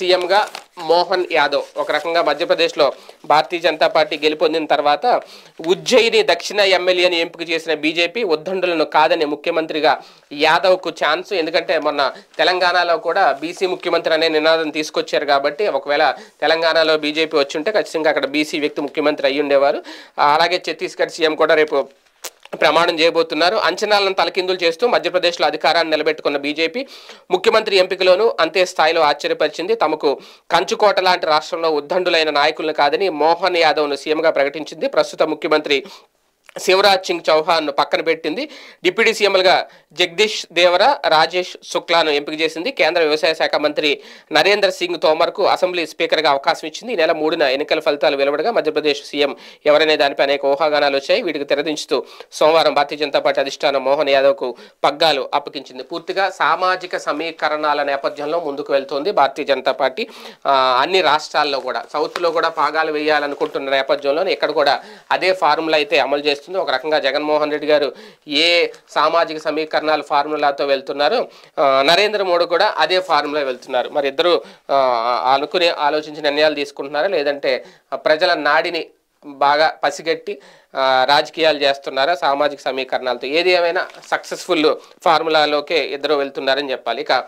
సీఎంగా మోహన్ యాదవ్ ఒక రకంగా మధ్యప్రదేశ్లో భారతీయ జనతా పార్టీ గెలుపొందిన తర్వాత ఉజ్జయిని దక్షిణ ఎమ్మెల్యేని ఎంపిక చేసిన బీజేపీ ఉద్దండులను కాదని ముఖ్యమంత్రిగా యాదవ్కు ఛాన్స్ ఎందుకంటే మొన్న తెలంగాణలో కూడా బీసీ ముఖ్యమంత్రి అనే నినాదం తీసుకొచ్చారు కాబట్టి ఒకవేళ తెలంగాణలో బీజేపీ వచ్చి ఉంటే ఖచ్చితంగా అక్కడ బీసీ వ్యక్తి ముఖ్యమంత్రి అయ్యి ఉండేవారు అలాగే ఛత్తీస్గఢ్ సీఎం కూడా రేపు ప్రమాణం చేయబోతున్నారు అంచనాలను తలకిందులు చేస్తూ మధ్యప్రదేశ్లో అధికారాన్ని నిలబెట్టుకున్న బీజేపీ ముఖ్యమంత్రి ఎంపికలోనూ అంతే స్థాయిలో ఆశ్చర్యపరిచింది తమకు కంచుకోట లాంటి రాష్ట్రంలో ఉద్దండులైన నాయకులను కాదని మోహన్ యాదవ్ను సీఎంగా ప్రకటించింది ప్రస్తుత ముఖ్యమంత్రి శివరాజ్ సింగ్ చౌహాన్ను పక్కన పెట్టింది డిప్యూటీ సీఎంలుగా జగదీష్ దేవరా రాజేష్ శుక్లాను ఎంపిక చేసింది కేంద్ర వ్యవసాయ శాఖ మంత్రి నరేంద్ర సింగ్ తోమర్కు అసెంబ్లీ స్పీకర్గా అవకాశం ఇచ్చింది ఈ నెల మూడున ఎన్నికల ఫలితాలు వెలువడగా మధ్యప్రదేశ్ సీఎం ఎవరనే దానిపై అనేక ఊహాగానాలు వచ్చాయి వీటికి తెరదించుతూ సోమవారం భారతీయ జనతా పార్టీ అధిష్టానం మోహన్ యాదవ్కు పగ్గాలు అప్పగించింది పూర్తిగా సామాజిక సమీకరణాల నేపథ్యంలో ముందుకు వెళ్తోంది భారతీయ జనతా పార్టీ అన్ని రాష్ట్రాల్లో కూడా సౌత్లో కూడా పాగాలు వేయాలనుకుంటున్న నేపథ్యంలో ఇక్కడ కూడా అదే ఫార్ములా అయితే అమలు చేస్తుంది తెలుస్తుంది ఒక రకంగా జగన్మోహన్ రెడ్డి గారు ఏ సామాజిక సమీకరణాలు ఫార్ములాతో వెళ్తున్నారు నరేంద్ర మోడీ కూడా అదే ఫార్ములా వెళ్తున్నారు మరి ఇద్దరు అనుకునే ఆలోచించి నిర్ణయాలు తీసుకుంటున్నారా లేదంటే ప్రజల నాడిని బాగా పసిగట్టి రాజకీయాలు చేస్తున్నారా సామాజిక సమీకరణాలతో ఏది ఏమైనా సక్సెస్ఫుల్ ఫార్ములాలోకే ఇద్దరు వెళ్తున్నారని చెప్పాలి ఇక